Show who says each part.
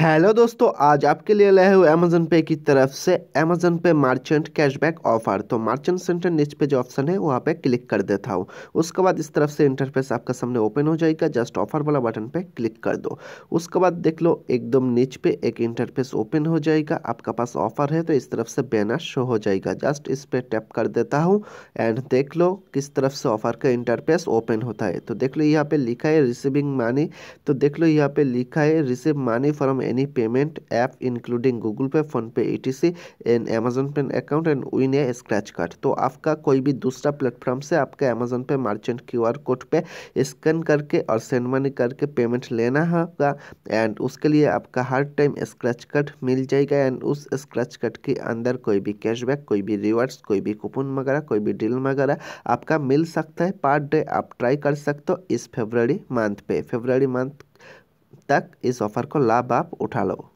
Speaker 1: Hello दोस्तों आज आपके लिए लाए हुए अमेजन पे की तरफ से Amazon pay merchant cashback offer तो मार्चेंट सेंटर नीच पे जो ऑप्शन है वहाँ पे क्लिक कर देता हूँ उसके बाद इस तरफ से इंटरफेस आपका सामने ओपन हो जाएगा जस्ट ऑफर वाला बटन पे क्लिक कर दो उसके बाद देख लो एकदम नीच पे एक इंटरफेस ओपन हो जाएगा आपका पास ऑफर है तो इस तरफ से बैनर शो हो जाएगा जस्ट इस पर टैप कर देता हूँ एंड देख लो किस तरफ से ऑफर का इंटरफेस ओपन होता है तो देख लो यहाँ पे लिखा है रिसिविंग मानी तो देख लो यहाँ पे लिखा है receive money from any payment app including Google Pay, Phone Pay, etc. and Amazon Pay account and win a scratch card. तो आपका कोई भी दूसरा प्लेटफॉर्म से आपका Amazon Pay merchant QR code पे स्कैन करके और सेंड मनी करके पेमेंट लेना होगा एंड उसके लिए आपका हर टाइम स्क्रैच कार्ड मिल जाएगा एंड उस स्क्रैच कार्ड के अंदर कोई भी कैशबैक कोई भी रिवार्ड्स कोई भी कूपन वगैरह कोई भी डील वगैरह आपका मिल सकता है पर डे आप ट्राई कर सकते हो इस फेबररी मंथ पे फेबररी मंथ तक इस ऑफ़र को लाभ आप उठा लो